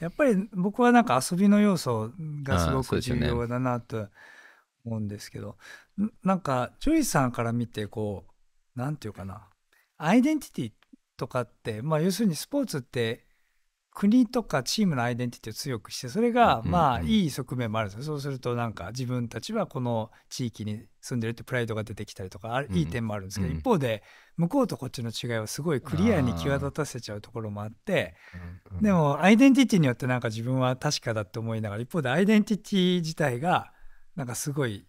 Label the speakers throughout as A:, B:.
A: やっぱり僕はなんか遊びの要素がすごく重要だなと思うんですけど、ね、なんかジョイさんから見てこう何て言うかなアイデンティティとかって、まあ、要するにスポーツって国とかチームのアイデンティティを強くしてそれがまあいい側面もあるんですよそうするとなんか自分たちはこの地域に住んでるってプライドが出てきたりとかいい点もあるんですけど一方で向こうとこっちの違いをすごいクリアに際立たせちゃうところもあってでもアイデンティティによってなんか自分は確かだって思いながら一方でアイデンティティ自体がなんかすごい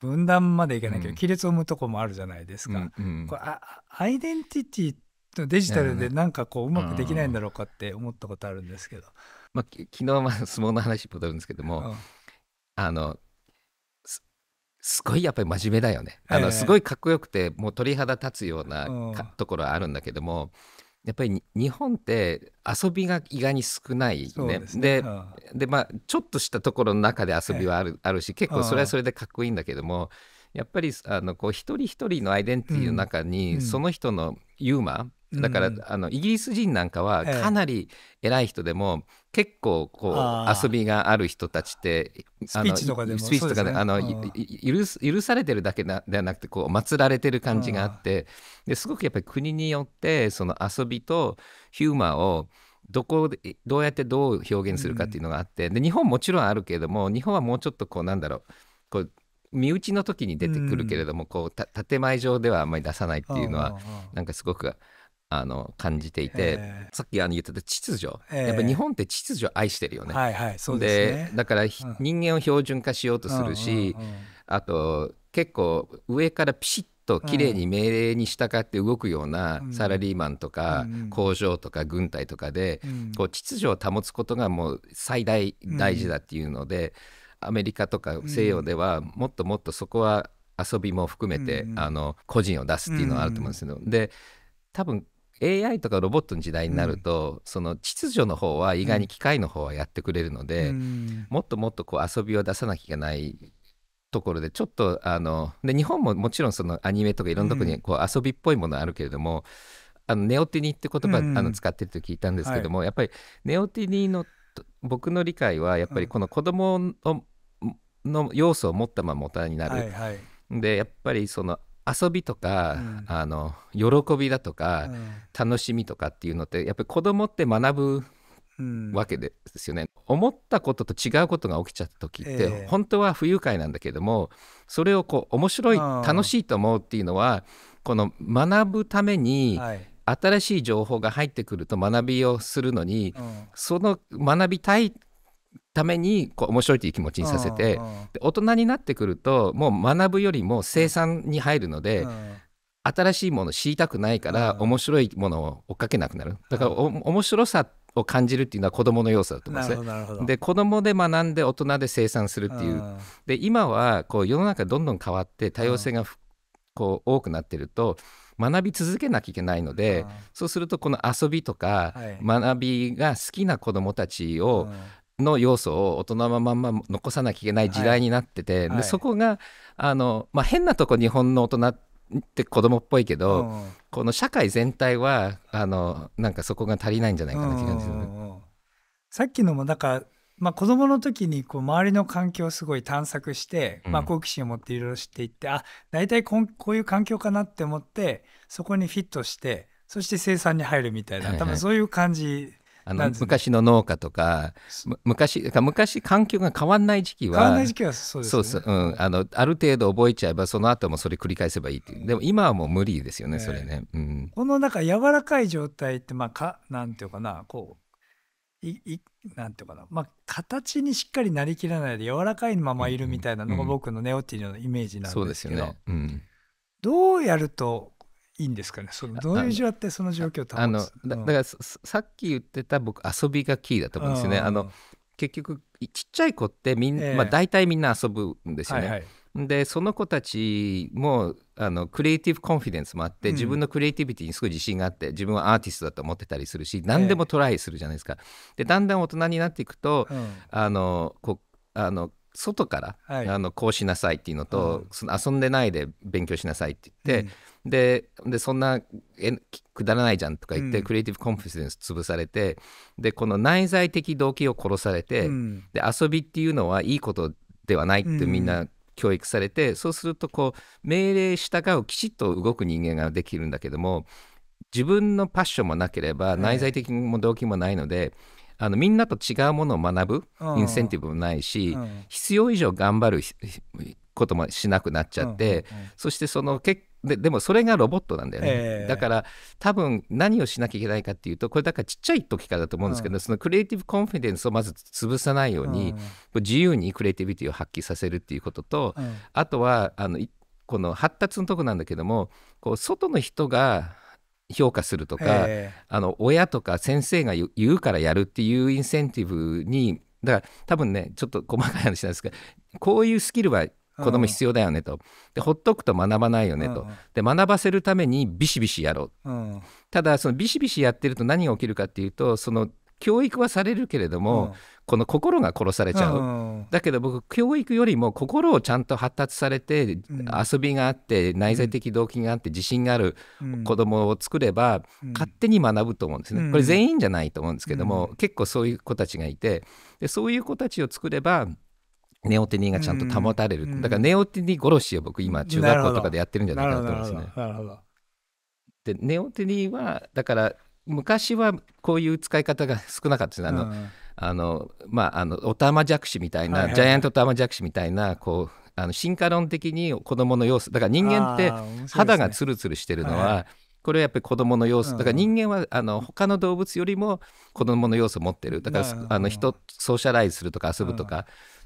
A: 分断までいかないけど亀裂を生むとこもあるじゃないですか。これアイデンティティデジタルでなんかこううまくできないんだろうかって思ったことあるんですけど、うん、まあ、昨日は相撲の話に戻るんですけども、うん、
B: あのすごいやっぱり真面目だよねあの、えー、すごいかっこよくてもう鳥肌立つような、ところあるんだけどもやっぱり日本って遊びが意外に少ないねで、ね、でまあ、ちょっとしたところの中で遊びはあるえー、あるし結構それはそれでかっこいいんだけども。やっぱりあのこう一人一人のアイデンティティの中に、その人のユーマだから、うん、あのイギリス人なんかはかなり偉い人でも、結構こう遊びがある人たちってスピーチとかでもスピーチとかで、ね、あの許許されてるだけなではなくてこう祀られてる感じがあってですごくやっぱり国によってその遊びとヒューマーをどこでどうやってどう表現するかっていうのがあって、うん、で日本もちろんあるけれども日本はもうちょっとこうなんだろうこう身内の時に出てくるけれども、うん、こう建前上ではあんまり出さないっていうのはなんかすごくあの感じていて、えー、さっきあの言ってた秩序、えー、やっぱ日本って秩序愛してるよね。はいはい、そうで、ね、だから、うん、人間を標準化しようとするし、うんうんうん、あと結構上からピシッと綺麗に命令に従って動くようなサラリーマンとか工場とか軍隊とかで、こう秩序を保つことがもう最大大事だっていうので、アメリカとか西洋ではもっともっとそこは遊びも含めて、あの個人を出すっていうのはあると思うんですけど、で多分 AI とかロボットの時代になると、うん、その秩序の方は意外に機械の方はやってくれるので、うん、もっともっとこう遊びを出さなきゃいけないところでちょっとあので日本ももちろんそのアニメとかいろんなとこにこう遊びっぽいものあるけれども、うん、あのネオティニって言葉、うん、あの使ってると聞いたんですけども、はい、やっぱりネオティニの僕の理解はやっぱりこの子供の要素を持ったまま大人になる。はいはい、でやっぱりその遊びとか、うん、あの喜びだとか、うん、楽しみとかっていうのってやっぱり子供って学ぶわけですよね、うん、思ったことと違うことが起きちゃった時って、えー、本当は不愉快なんだけどもそれをこう面白い楽しいと思うっていうのはこの学ぶために、はい、新しい情報が入ってくると学びをするのに、その学びたいためにこう面白いという気持ちにさせて、大人になってくるともう学ぶよりも生産に入るので、新しいものを知りたくないから、面白いものを追っかけなくなるだから面白さを感じるっていうのは子供の要素だと思うんですね。で子供で学んで大人で生産するっていう。で今はこう世の中どんどん変わって多様性がこう多くなってると学び続けなきゃいけないのでそうするとこの遊びとか学びが好きな子供たちを、の要素を大人のまんま残さなきゃいけない時代になってて、はい、でそこがあの、まあ、変なとこ日本の大人って子供っぽいけど、うん、この社会全体はあのなんかそこが足りないんじゃないか
A: なって感じ、ね、さっきのもなんか、まあ、子供の時にこう周りの環境をすごい探索して、まあ、好奇心を持っていろいろ知っていってあ大体こんこういう環境かなって思ってそこにフィットしてそして生産に入るみたいな、多分そういう感じあの、昔
B: の農家とか昔昔環境が変わんない時期は変わんない時期はそうです、ね、そうそう、うん、あのある程度覚えちゃえばその後もそれ繰り返せばいいっていうでも今はもう無理ですよね、えー、それね、う
A: ん、この中柔らかい状態ってまあかなんていうかなこういいなんていうかな、まあ、形にしっかりなりきらないで柔らかいままいるみたいなのが僕のネオティのイメージなんですけど、そうですよ
B: ね、
A: どうやるといいんですかねそのどういう情ってその状況をあのだからさっき言っ
B: てた僕遊びがキーだと思うんですよね。あの結局ちっちゃい子ってみん、えー、まあ、大体みんな遊ぶんですよね。はいはい、でその子たちもあのクリエイティブコンフィデンスもあって、自分のクリエイティビティにすごい自信があって、うん、自分はアーティストだと思ってたりするし何でもトライするじゃないですか。えー、でだんだん大人になっていくと、うん、あのこあの外から、はい、あのこうしなさいっていうのと、うん、その遊んでないで勉強しなさいって言って。ででそんなえくだらないじゃんとか言って、うん、クリエイティブコンフィデンス潰されてでこの内在的動機を殺されて、うん、で遊びっていうのはいいことではないってみんな教育されて、うん、そうするとこう命令従うきちっと動く人間ができるんだけども自分のパッションもなければ内在的も動機もないので。あのみんなと違うものを学ぶインセンティブもないし、必要以上頑張ることもしなくなっちゃって、そしてその結ででもそれがロボットなんだよね、えー、だから多分何をしなきゃいけないかっていうとこれだからちっちゃい時からだと思うんですけど、うん、そのクリエイティブコンフィデンスをまず潰さないように、うん、自由にクリエイティビティを発揮させるっていうことと、うん、あとはあのこの発達のとこなんだけどもこう外の人が評価するとか、えー、あの親とか先生が言うからやるっていうインセンティブにだから多分ねちょっと細かい話なんですけどこういうスキルは子供必要だよねとでほっとくと学ばないよねとで学ばせるためにビシビシやろうただそのビシビシやってると何が起きるかっていうとその教育はされるけれども、うん、この心が殺されちゃう、うん、だけど僕教育よりも心をちゃんと発達されて、うん、遊びがあって内在的動機があって自信がある子供を作れば、勝手に学ぶと思うんですね、これ全員じゃないと思うんですけども、結構そういう子たちがいてでそういう子たちを作ればネオテニがちゃんと保たれる、うん、だからネオテニ殺しを僕今中学校とかでやってるんじゃないかなと思うんですね。なるほどでネオテニはだから昔はこういう使い方が少なかったですね。あの、うん、あのまああのオタマジャクシみたいな、はいはい、ジャイアントオタマジャクシみたいなこうあの進化論的に子どもの様子だから人間って肌がツルツルしてるのは、ね、これはやっぱり子どもの様子だから人間はあの他の動物よりも子どもの要素を持ってるだからあの人ソーシャライズするとか遊ぶとか。うん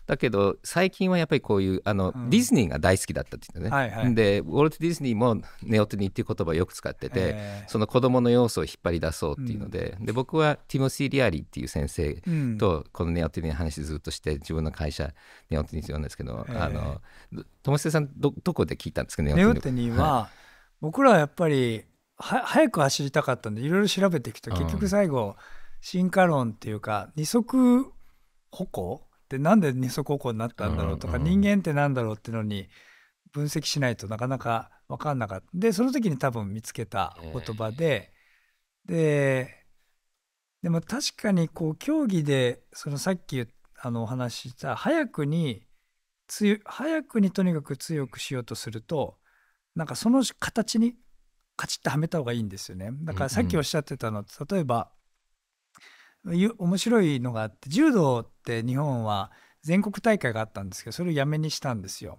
B: だけど最近はやっぱりこういうあの、うん、ディズニーが大好きだったって言ってね、はいはい、でウォルト・ディズニーもネオテニーっていう言葉をよく使ってて、えー、その子どもの要素を引っ張り出そうっていうのでうん、で僕はティモシー・リアリーっていう先生とこのネオテニーの話ずっとして自分の会社ネオテニーって呼んですけど、えー、あの友瀬さんどどこで聞いたんですかネオテニーは、は
A: い、僕らはやっぱりは早く走りたかったんでいろいろ調べていくと結局最後、進化論っていうか二足歩行ってなんで二足歩行になったんだろうとか、人間ってなんだろうってのに分析しないとなかなか分かんなかったでその時に多分見つけた言葉で、ででも確かにこう競技でそのさっきあのお話しした早くに早くにとにかく強くしようとするとなんかその形にカチッとはめた方がいいんですよねだからさっきおっしゃってたの、例えば面白いのがあって柔道って日本は全国大会があったんですけどそれをやめにしたんですよ。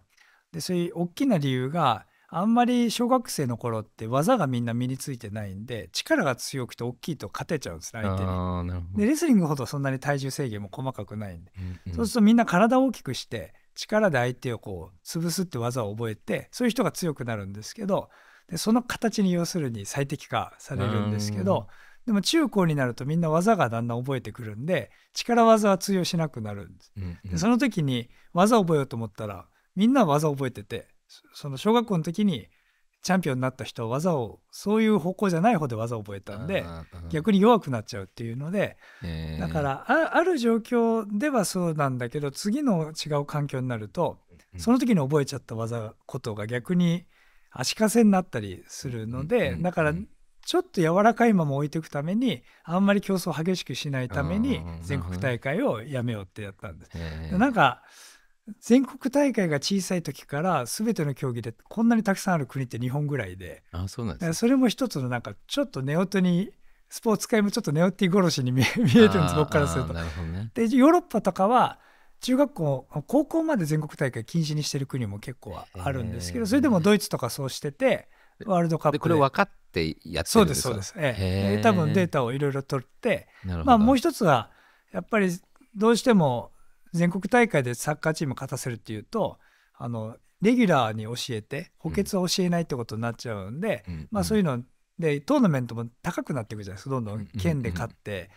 A: でそういう大きな理由があんまり小学生の頃って技がみんな身についてないんで力が強くて大きいと勝てちゃうんです相手に。でレスリングほどそんなに体重制限も細かくないんで、うんうん、そうするとみんな体を大きくして力で相手をこう潰すって技を覚えてそういう人が強くなるんですけどでその形に要するに最適化されるんですけど。うんでも中高になるとみんな技がだんだん覚えてくるんで力技は通用しなくなるんです、うんうん、でその時に技を覚えようと思ったらみんな技を覚えててその小学校の時にチャンピオンになった人は技をそういう方向じゃない方で技を覚えたんで逆に弱くなっちゃうっていうので、えー、だからある状況ではそうなんだけど次の違う環境になるとその時に覚えちゃった技ことが逆に足かせになったりするのでだからちょっと柔らかいまま置いていくためにあんまり競争激しくしないために全国大会をやめようってやったんです。なんか全国大会が小さい時から全ての競技でこんなにたくさんある国って日本ぐらいであそうなんそれも一つのなんかちょっとネオトにスポーツ界もちょっとネオティ殺しに 見えるんです僕からすると。ね、でヨーロッパとかは中学校高校まで全国大会禁止にしてる国も結構あるんですけどそれでもドイツとかそうしててワールドカップこれ分かっってやってるんですかそうですそうです、ええ、多分データをいろいろ取ってまあもう一つはやっぱりどうしても全国大会でサッカーチーム勝たせるっていうとあのレギュラーに教えて補欠は教えないってことになっちゃうんで、うん、まあ、そういうのでトーナメントも高くなっていくじゃないですかどんどん県で勝って、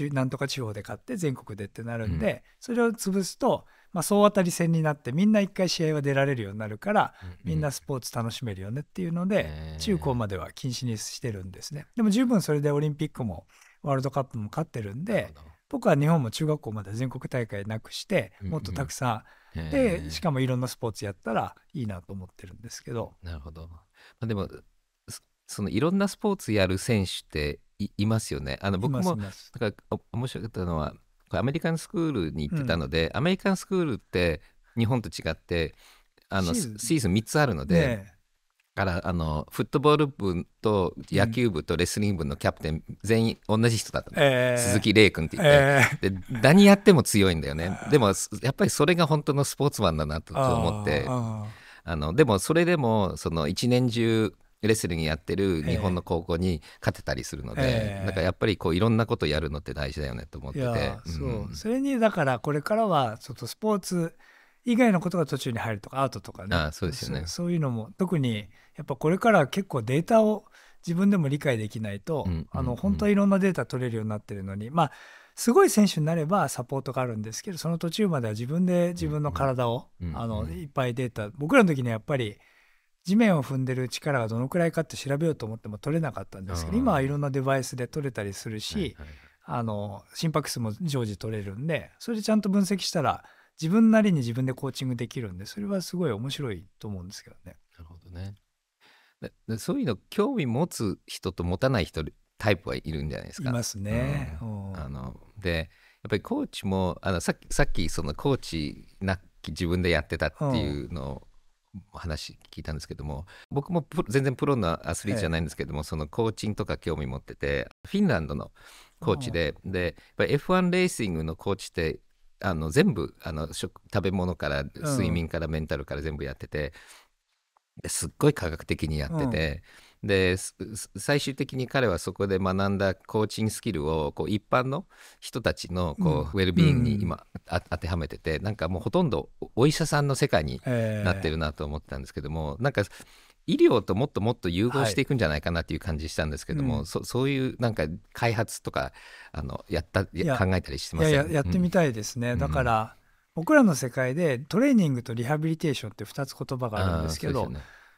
A: うん、なんとか地方で勝って全国でってなるんで、うん、それを潰すとまあ、総当たり戦になってみんな1回試合は出られるようになるから、みんなスポーツ楽しめるよねっていうので、中高までは禁止にしてるんですねでも十分それでオリンピックもワールドカップも勝ってるんで僕は日本も中学校まで全国大会なくしてもっとたくさん、でしかもいろんなスポーツやったらいいなと思ってるんですけど。なるほど、まあ、でも
B: そのいろんなスポーツやる選手っていますよね。あの僕もなんか面白かったのはアメリカンスクールに行ってたので、うん、アメリカンスクールって日本と違ってあのシーズン3つあるので、ね、からあのフットボール部と野球部とレスリング部のキャプテン、全員同じ人だった
A: の、えー、鈴木玲君って言って、えー、で
B: 何やっても強いんだよね でもやっぱりそれが本当のスポーツマンだなと思ってあのでもそれでもその一年中レスリングやってる日本の高校に勝てたりするので、えー、なんかやっぱりこういろんなことやるのって大事だよねと思ってて、うん、そう
A: それにだからこれからはちょっとスポーツ以外のことが途中に入るとかアートとかねあそうですよねそういうのも特にやっぱこれから結構データを自分でも理解できないと、うんうんうん、あの本当はいろんなデータ取れるようになってるのにまあすごい選手になればサポートがあるんですけどその途中までは自分で自分の体を、うんうん、あのいっぱいデータ僕らの時にはやっぱり地面を踏んでる力がどのくらいかって調べようと思っても取れなかったんですけど今はいろんなデバイスで取れたりするし、あの心拍数も常時取れるんでそれでちゃんと分析したら自分なりに自分でコーチングできるんでそれはすごい面白いと思うんですけどね。なるほどねそ
B: ういうの興味持つ人と持たない人タイプはいるんじゃないですか。いま
A: すね。う
B: ん、あのでやっぱりコーチもあのさっきさっきそのコーチなき自分でやってたっていうのを話聞いたんですけども僕も全然プロのアスリートじゃないんですけども、そのコーチンとか興味持っててフィンランドのコーチで、でやっぱ F1 レーシングのコーチってあの全部あの食べ物から睡眠からメンタルから全部やってて、すっごい科学的にやってて、で最終的に彼はそこで学んだコーチングスキルをこう一般の人たちのこう、ウェルビーイングに今、うん、当てはめててなんかもうほとんどお医者さんの世界になってるなと思ったんですけども、えー、なんか医療ともっともっと融合していくんじゃないかなっていう感じしたんですけども、はいうん、そそういうなんか開発とかあのやった考えたりしてます、ややってみ
A: たいですね、うん、だから、僕らの世界でトレーニングとリハビリテーションって2つ言葉があるんですけど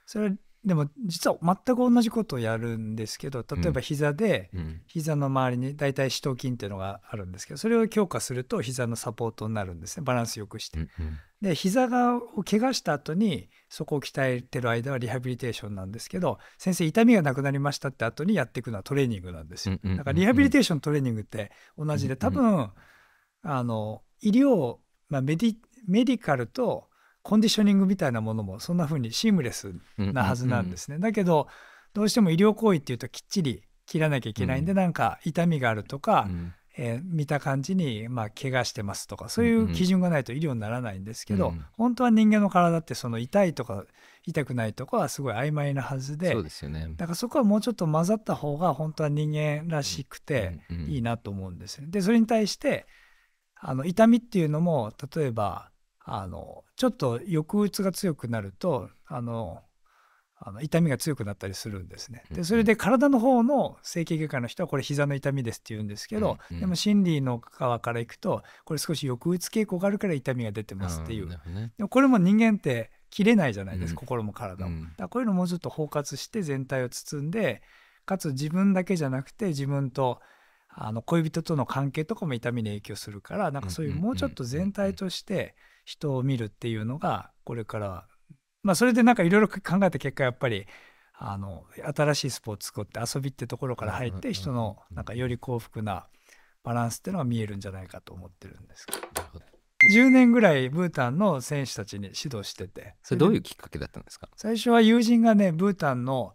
A: それはでも実は全く同じことをやるんですけど例えば膝で膝の周りに大体四頭筋っていうのがあるんですけどそれを強化すると膝のサポートになるんですねバランスよくして。で膝がを怪我した後にそこを鍛えてる間はリハビリテーションなんですけど先生痛みがなくなりましたって後にやっていくのはトレーニングなんですよ。だからリハビリテーショントレーニングって同じで多分あの医療、まあ、メディメディカルとコンディショニングみたいなものもそんな風にシームレスなはずなんですね。だけどどうしても医療行為っていうときっちり切らなきゃいけないんで、うん、なんか痛みがあるとか、うん、えー、見た感じに、まあ、怪我してますとかそういう基準がないと医療にならないんですけど、うん、本当は人間の体ってその痛いとか痛くないとかはすごい曖昧なはずでそうですよ、ね、だからそこはもうちょっと混ざった方が本当は人間らしくていいなと思うんですよ、でそれに対してあの痛みっていうのも例えばあのちょっと抑うつが強くなるとあのあの痛みが強くなったりするんですね。でそれで体の方の整形外科の人はこれ膝の痛みですって言うんですけど、うんうん、でも心理の側からいくとこれ少し抑うつ傾向があるから痛みが出てますっていう、ね、でもこれも人間って切れないじゃないですか、うん、心も体も。だからこういうのもうちょっと包括して全体を包んでかつ自分だけじゃなくて自分とあの恋人との関係とかも痛みに影響するからなんかそういうもうちょっと全体として人を見るっていうのがこれからまあそれでなんかいろいろ考えた結果やっぱりあの新しいスポーツ作って遊びってところから入って人のなんかより幸福なバランスっていうのが見えるんじゃないかと思ってるんですけど。10年ぐらいブータンの選手たちに指導しててそれどういうきっかけだったんですか最初は友人がねブータンの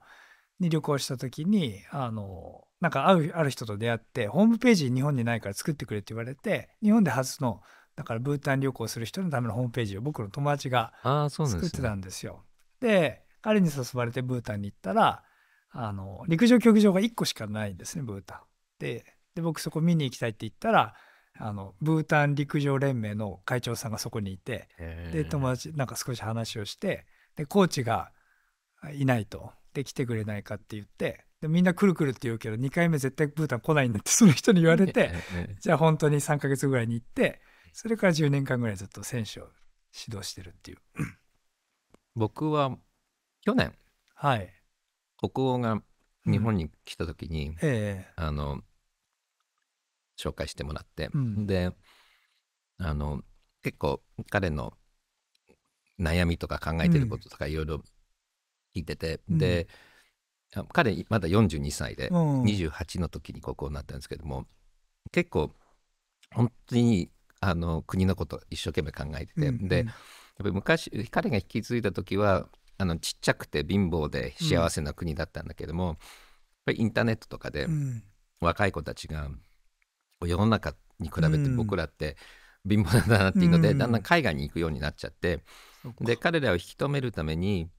A: に旅行した時にあのなんか会うある人と出会ってホームページ日本にないから作ってくれって言われて日本で初のだからブータン旅行する人のためのホームページを僕の友達が作ってたんですよ。で、ね、彼に誘われてブータンに行ったらあの陸上競技場が1個しかないんですねブータン。でで僕そこ見に行きたいって言ったらあのブータン陸上連盟の会長さんがそこにいてで友達なんか少し話をしてでコーチがいないとで来てくれないかって言ってでみんなくるくるって言うけど2回目絶対ブータン来ないんだってその人に言われてじゃあ本当に3ヶ月ぐらいに行ってそれから10年間ぐらいずっと選手を指導してるっていう僕は去年はい北
B: 欧が日本に来た時に、うんえー、あの紹介してもらって、うん、であの結構彼の悩みとか考えてることとかいろいろいてて、うん、で彼まだ42歳で、28の時に国王になったんですけども結構本当にあの国のこと一生懸命考えてて、うん、でやっぱり昔彼が引き継いだ時はあのちっちゃくて貧乏で幸せな国だったんだけども、やっぱりインターネットとかで若い子たちが世の中に比べて僕らって貧乏だなっていうので、だんだん海外に行くようになっちゃって、で彼らを引き止めるために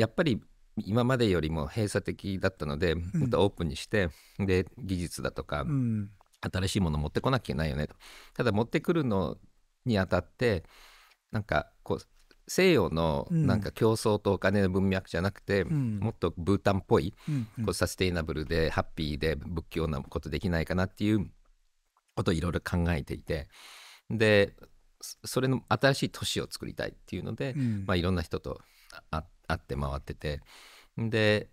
B: やっぱり今までよりも閉鎖的だったので、もっとオープンにして、で技術だとか、うん、新しいもの持ってこなきゃいけないよねとただ持ってくるのにあたってなんかこう西洋のなんか競争とお金の文脈じゃなくて、うん、もっとブータンっぽい、こうサステイナブルでハッピーで仏教なことできないかなっていうことをいろいろ考えていてでそれの新しい都市を作りたいっていうので、まあ、いろんな人と会って。会って回っててで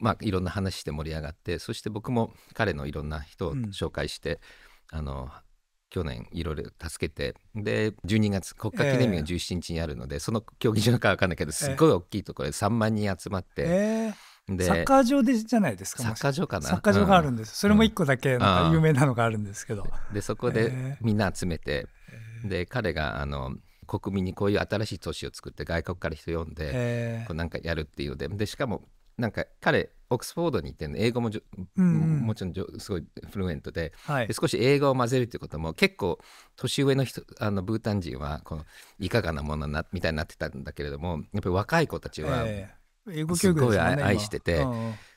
B: まあいろんな話して盛り上がってそして僕も彼のいろんな人を紹介して、うん、あの去年いろいろ助けてで12月国家記念日が17日にあるので、えー、その競技場か分かんないけどすごい大きいところで3万人集まって、えー、サッカー
A: 場でじゃないですかサッカー場かなサッカー場があるんです、うん、それも1個だけ有名なのがあるんですけど、うん、でそこで
B: みんな集めて、で彼があの国民にこういう新しい都市を作って外国から人呼んでこうなんかやるっていうででしかもなんか彼オックスフォードに行って英語も、うん、もちろんすごいフルエントではい、で少し英語を混ぜるっいうことも結構年上の人あのブータン人はこのいかがなものなみたいになってたんだけれどもやっぱり若い子たちは
A: すごい愛してて、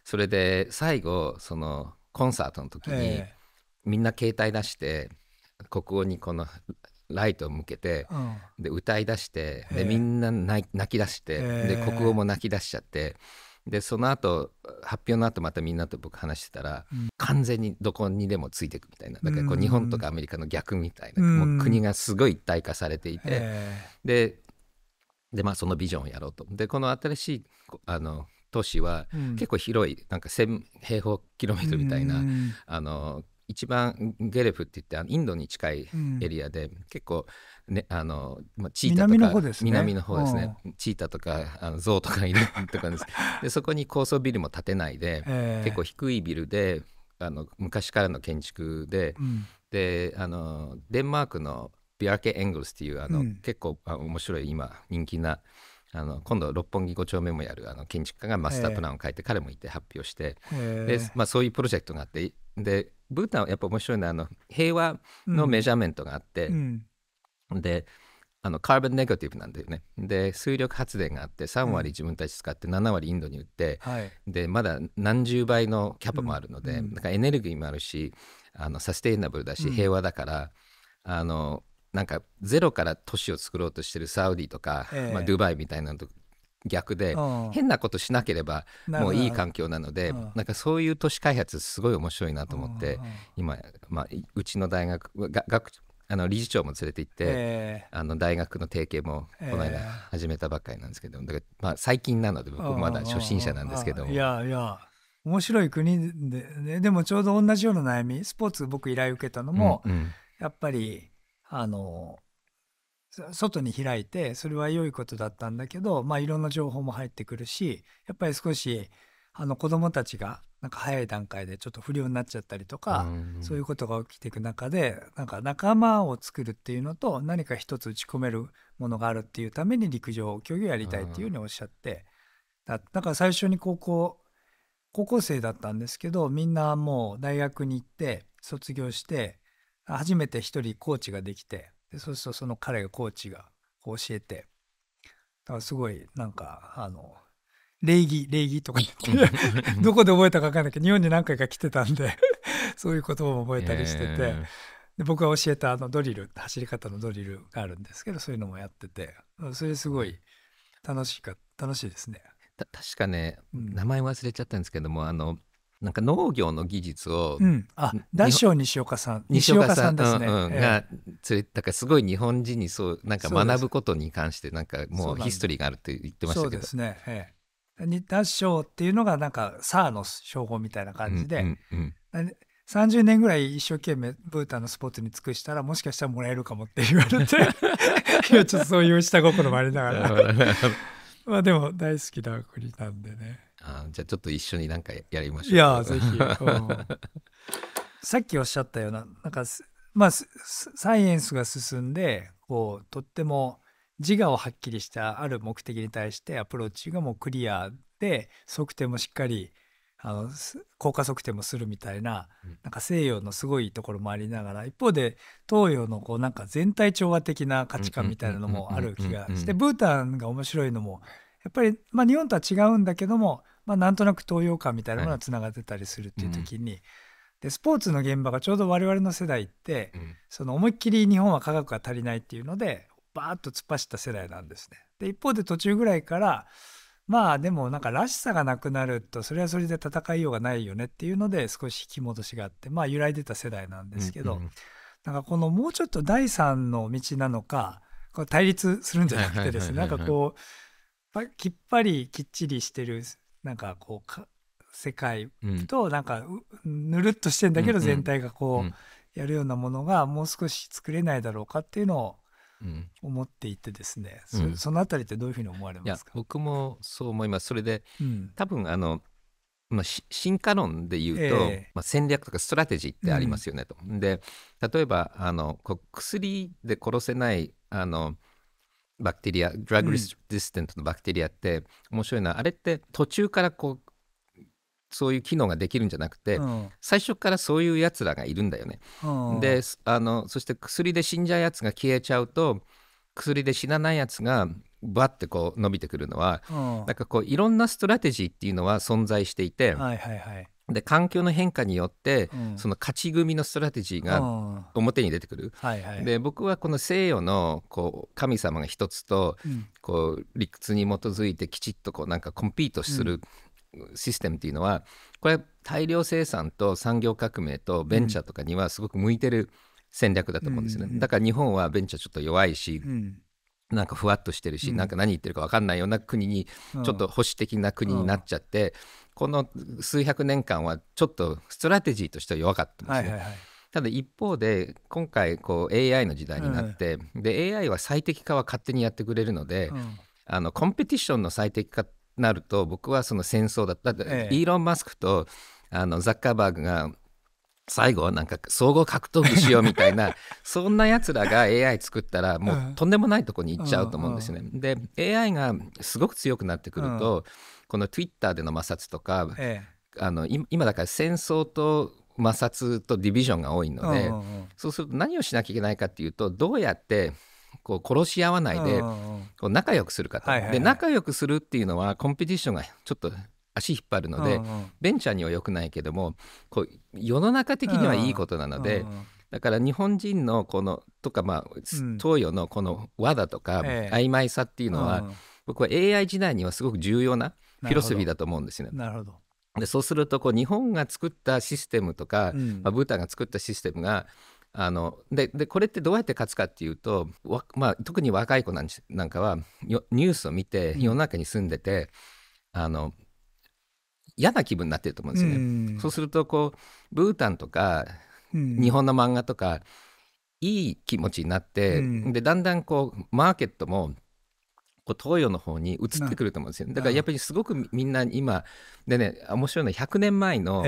B: それで最後そのコンサートの時に、みんな携帯出して。国語にこのライトを向けて、うん、で歌い出してでみんな泣き出してで国語も泣き出しちゃってでその後発表の後またみんなと僕話してたら、うん、完全にどこにでもついていくみたいなだからこう日本とかアメリカの逆みたいな、うん、もう国がすごい一体化されていてでで、まあ、そのビジョンをやろうと。でこの新しいあの都市は結構広い、なんか1,000平方キロメートルみたいな、あの一番ゲレフって言ってインドに近いエリアで、うん、結構、ね、あのチータとか南の方ですね南の方ですねチータとかあのゾウとかいる とかですでそこに高層ビルも建てないで、えー、結構低いビルであの昔からの建築で、うん、であのデンマークのビアーケ・エングルスっていうあの、うん、結構あ面白い今人気なあの今度六本木5丁目もやるあの建築家がマスタープランを書いて、えー、彼もいて発表して、えー、でまあ、そういうプロジェクトがあってでブータンはやっぱ面白いのあの平和のメジャーメントがあって、うんうん、であのカーボンネガティブなんだよねで水力発電があって3割自分たち使って7割インドに売って、うんでまだ何十倍のキャパもあるので、うん、なんかエネルギーもあるしあのサステイナブルだし平和だから、うん、あのなんかゼロから都市を作ろうとしてるサウディとか、えー、まあ、ドゥバイみたいなと逆で、変なことしなければもういい環境なのでなんかそういう都市開発すごい面白いなと思って、今、まあ、うちの大学が学あの理事長も連れて行って、あの大学の提携もこの間始めたばっかりなんですけど、だからまあ最近なので僕まだ初心者なんですけども。
A: いやいや面白い国で、ね、でもちょうど同じような悩みスポーツ僕依頼受けたのも、やっぱりあの外に開いてそれは良いことだったんだけど、まあ、いろんな情報も入ってくるしやっぱり少しあの子どもたちがなんか早い段階でちょっと不良になっちゃったりとか、うんうん、そういうことが起きていく中でなんか仲間を作るっていうのと何か一つ打ち込めるものがあるっていうために陸上競技をやりたいっていうふうにおっしゃって、うん、だだから最初に高校高校生だったんですけどみんなもう大学に行って卒業して初めて一人コーチができてでそうするとその彼がコーチがこう教えてだからすごいなんかあの礼儀礼儀とか言って どこで覚えたか分かんないけど日本に何回か来てたんで そういうことも覚えたりしてて、えー、僕が教えたあのドリル走り方のドリルがあるんですけどそういうのもやっててそれすごい楽しいか楽しいですね。
B: 確かね、うん、名前忘れちゃったんですけどもあのなんか農業の技術を、うん、あ大ー
A: 西岡さん西岡さんですね、うんうん、が
B: れだからすごい日本人にそうなんか学ぶことに関してなんかもうヒストリーがあるって言ってましたけどそうです
A: ね、ええ、ダッショーっていうのがなんかサーの称号みたいな感じで、うんうんうん、30年ぐらい一生懸命ブータンのスポーツに尽くしたらもしかしたらもらえるかもって言われて いやちょっとそういう下心もありながら まあでも大好きな国なんでね。あじゃあ
B: ちょっと一緒になんかやりましょういやぜひ、うん、
A: さっきおっしゃったようななんかまあサイエンスが進んでこうとっても自我をはっきりしたある目的に対してアプローチがもうクリアで測定もしっかりあの効果測定もするみたいななんか西洋のすごいところもありながら一方で東洋のこうなんか全体調和的な価値観みたいなのもある気がしてブータンが面白いのもやっぱり、まあ、日本とは違うんだけどもまあ、なんとなく東洋館みたいなものがつながってたりするっていう時に、でスポーツの現場がちょうど我々の世代って、その思いっきり日本は科学が足りないっていうのでバーッと突っ走った世代なんですね。で一方で途中ぐらいからまあでもなんからしさがなくなるとそれはそれで戦いようがないよねっていうので少し引き戻しがあってまあ揺らいでた世代なんですけど、うなんかこのもうちょっと第三の道なのかこ対立するんじゃなくてですねなんかこうきっぱりきっちりしてるなんかこうか世界となんか、ぬるっとしてんだけど全体がこうやるようなものがもう少し作れないだろうかっていうのを思っていてですね、うん、そそのあたりってどういうふうに思われ
B: ますか僕もそう思いますそれで、うん、多分あの、まあ、進化論で言うと、えー、まあ、戦略とかストラテジーってありますよねと。うん、で例えばあのこう薬で殺せないあのバクテリアドラッグリステントのバクテリアって面白いのは、うん、あれって途中からこうそういう機能ができるんじゃなくて、うん、最初からそういうやつらがいるんだよね。うん、であのそして薬で死んじゃうやつが消えちゃうと薬で死なないやつがバッてこう伸びてくるのは、うん、なんかこういろんなストラテジーっていうのは存在していて。はいはいはいで環境の変化によって、うん、その勝ち組のストラテジーが表に出てくる。はいはい、で僕はこの西洋のこう神様が一つと、うん、こう理屈に基づいてきちっとこうなんかコンピートする、システムっていうのはこれ大量生産と産業革命とベンチャーとかにはすごく向いてる戦略だと思うんですよね、うんうん、だから日本はベンチャーちょっと弱いし、うん、なんかふわっとしてるし、うん、なんか何言ってるか分かんないような国にちょっと保守的な国になっちゃって、この数百年間はちょっとストラテジーとしては弱かったんですね。はいはいはいただ一方で今回こう AI の時代になって、うん、で AI は最適化は勝手にやってくれるので、うん、あのコンペティションの最適化なると僕はその戦争だったええ、イーロン・マスクとあのザッカーバーグが最後はなんか総合格闘技しようみたいな そんなやつらが AI 作ったらもうとんでもないとこに行っちゃうと思うんですよね。で AI がすごく強くなってくると、うんこのツイッターでの摩擦とか、ええ、あの今だから戦争と摩擦とディビジョンが多いので、そうすると何をしなきゃいけないかっていうとどうやってこう殺し合わないでこう仲良くするかと、で仲良くするっていうのはコンペティションがちょっと足引っ張るので、ベンチャーには良くないけどもこう世の中的にはいいことなので。だから日本人のこのとかまあ東洋のこの和だとか曖昧さっていうのは僕は AI 時代にはすごく重要なフィロソフィーだと思うんですよね。なるほどでそうするとこう日本が作ったシステムとか、うん、まあ、ブータンが作ったシステムがあのででこれってどうやって勝つかっていうとわ、まあ、特に若い子なんなんかはニュースを見て世の中に住んでて、うん、あの嫌な気分になってると思うんですよね。うん、そうするとこうブータンとか日本の漫画とか、いい気持ちになって、でだんだんこうマーケットもこう東洋の方に移ってくると思うんですよ、だからやっぱりすごくみんな今でね面白いのは100年前の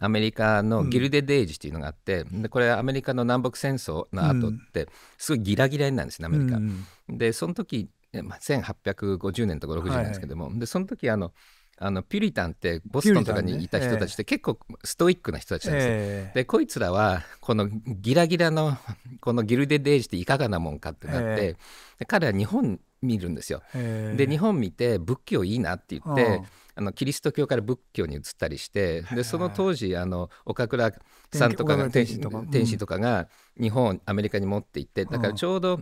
B: アメリカのギルデ・デイジっていうのがあって、うん、でこれアメリカの南北戦争の後ってすごいギラギラになるんですねアメリカ。うん、でその時、ま1850年とか60年ですけども、はい、でその時あのあのピュリタンってボストンとかにいた人たちって結構ストイックな人たちなんですよ。えー、でこいつらはこのギラギラの このギルデ・デイジっていかがなもんかってなって、えー、彼は日本見るんですよ。えー、で日本見て仏教いいなって言って。あのキリスト教から仏教に移ったりしてでその当時あの岡倉さんとかが天使とかが日本アメリカに持って行ってだからちょうど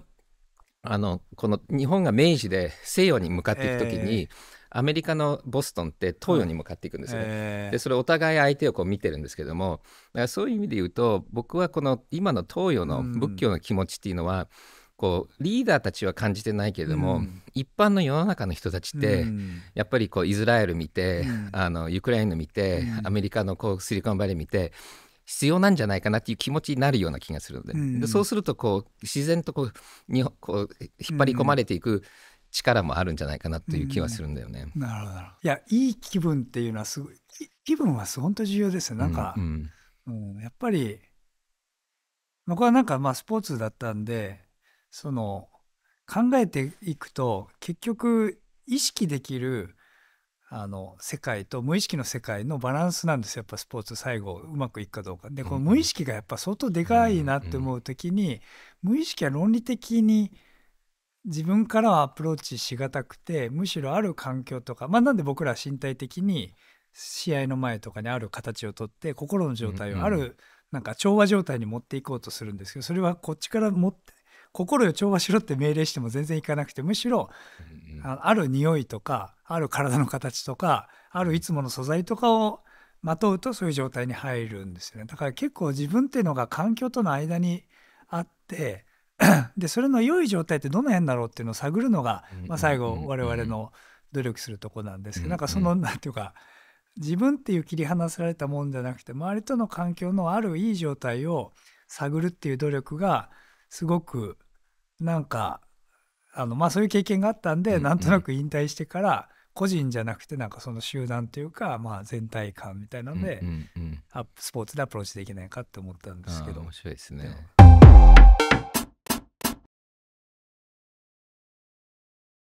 B: あのこの日本が明治で西洋に向かっていく時に、えー、アメリカのボストンって東洋に向かっていくんですよね。でそれお互い相手をこう見てるんですけどもだからそういう意味で言うと僕はこの今の東洋の仏教の気持ちっていうのは、うんこうリーダーたちは感じてないけれども、うん、一般の世の中の人たちって、うん、やっぱりこうイスラエル見て、うん、あのウクライナ見て、アメリカのこうスリコンバレー見て必要なんじゃないかなっていう気持ちになるような気がするのでで、そうするとこう自然とこうにこう引っ張り込まれていく力もあるんじゃないかなという気はするんだよね。うん、なるほ
A: ど。いやいい気分っていうのはすごい気分は本当重要ですよ。なんか、うん、うん、やっぱり僕はなんかまあスポーツだったんでその考えていくと結局意識できるあの世界と無意識の世界のバランスなんですよやっぱスポーツ最後うまくいくかどうかでこの無意識がやっぱ相当でかいなって思う時に、無意識は論理的に自分からはアプローチしがたくてむしろある環境とかまあなんで僕ら身体的に試合の前とかにある形をとって心の状態をあるなんか調和状態に持っていこうとするんですけどそれはこっちから持って心を調和しろって命令しても全然いかなくてむしろある匂いとかある体の形とかあるいつもの素材とかをまとうとそういう状態に入るんですよねだから結構自分っていうのが環境との間にあって でそれの良い状態ってどの辺だろうっていうのを探るのが、まあ、最後我々の努力するとこなんですけどなんかその何ていうか自分っていう切り離されたもんじゃなくて周りとの環境のあるいい状態を探るっていう努力がすごくなんかあのまあそういう経験があったんでなんとなく引退してから個人じゃなくてなんかその集団というかまあ全体感みたいなのでスポーツでアプローチできないかって思ったんですけど。面白いですね